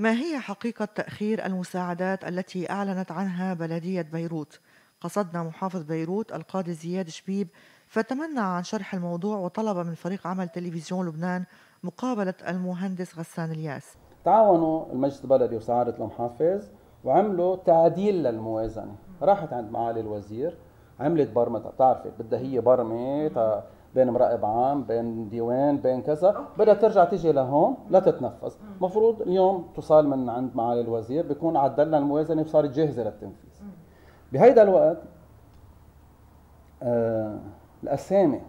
ما هي حقيقة تأخير المساعدات التي أعلنت عنها بلدية بيروت؟ قصدنا محافظ بيروت القاضي زياد شبيب فتمنى عن شرح الموضوع وطلب من فريق عمل تلفزيون لبنان مقابلة المهندس غسان الياس تعاونوا المجلس البلدي وسعادة المحافظ وعملوا تعديل للموازنة راحت عند معالي الوزير عملت برمة تعرفت بدها هي برمة بين مراقب عام بين ديوان بين كذا بدها ترجع تيجي لهون لتتنفذ مفروض اليوم تصال من عند معالي الوزير بيكون عدلنا الموازنه وصارت جاهزه للتنفيذ بهيدا الوقت آه الاسامي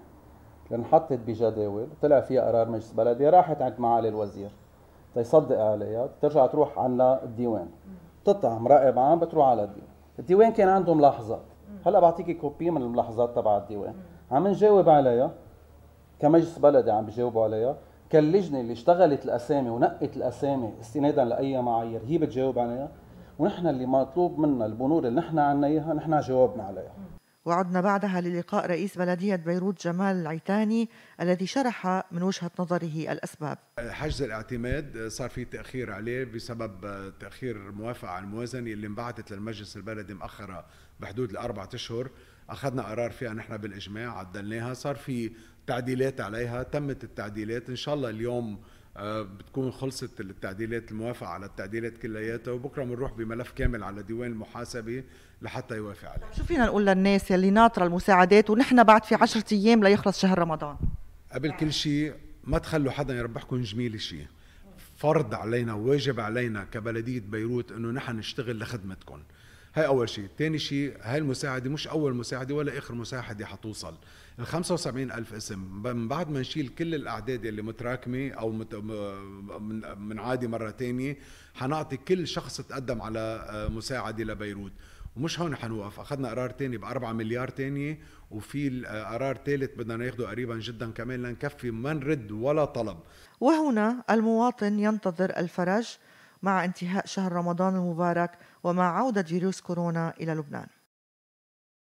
اللي انحطت بجداول طلع فيها قرار مجلس بلدي راحت عند معالي الوزير تيصدق طيب عليها ترجع تروح على الديوان قطع مراقب عام بتروح على الديوان الديوان كان عنده ملاحظات هلا بعطيكي كوبي من الملاحظات تبع الديوان عم نجاوب عليها كمجلس بلدي عم بجاوبوا عليها كاللجنه اللي اشتغلت الاسامي ونقت الاسامي استنادا لاي معايير هي بتجاوب عليها ونحن اللي مطلوب منا البنود اللي نحن عنا اياها نحن جاوبنا عليها وعدنا بعدها للقاء رئيس بلدية بيروت جمال العيتاني الذي شرح من وجهة نظره الأسباب حجز الاعتماد صار في تأخير عليه بسبب تأخير موافقة على الموازنة اللي انبعثت للمجلس البلدي مؤخرة بحدود الأربعة أشهر أخذنا قرار فيها نحن بالإجماع عدلناها صار في تعديلات عليها تمت التعديلات إن شاء الله اليوم آه، بتكون خلصت التعديلات الموافقة على التعديلات كلياتها وبكره بنروح بملف كامل على ديوان المحاسبة لحتى يوافق عليه شو فينا نقول للناس يلي ناطره المساعدات ونحن بعد في 10 ايام ليخلص شهر رمضان قبل كل شيء ما تخلوا حدا يربحكم جميل شيء فرض علينا وواجب علينا كبلدية بيروت انه نحن نشتغل لخدمتكم هاي اول شيء ثاني شيء هاي المساعده مش اول مساعده ولا اخر مساعده حتوصل ال 75 الف اسم من بعد ما نشيل كل الاعداد اللي متراكمه او مت... من عادي مره ثانيه حنعطي كل شخص تقدم على آه، مساعده لبيروت ومش هون حنوقف اخذنا قرار تاني ب 4 مليار تانية وفي آه، قرار ثالث بدنا ناخده قريبا جدا كمان لنكفي ما نرد ولا طلب وهنا المواطن ينتظر الفرج مع انتهاء شهر رمضان المبارك ومع عودة فيروس كورونا إلى لبنان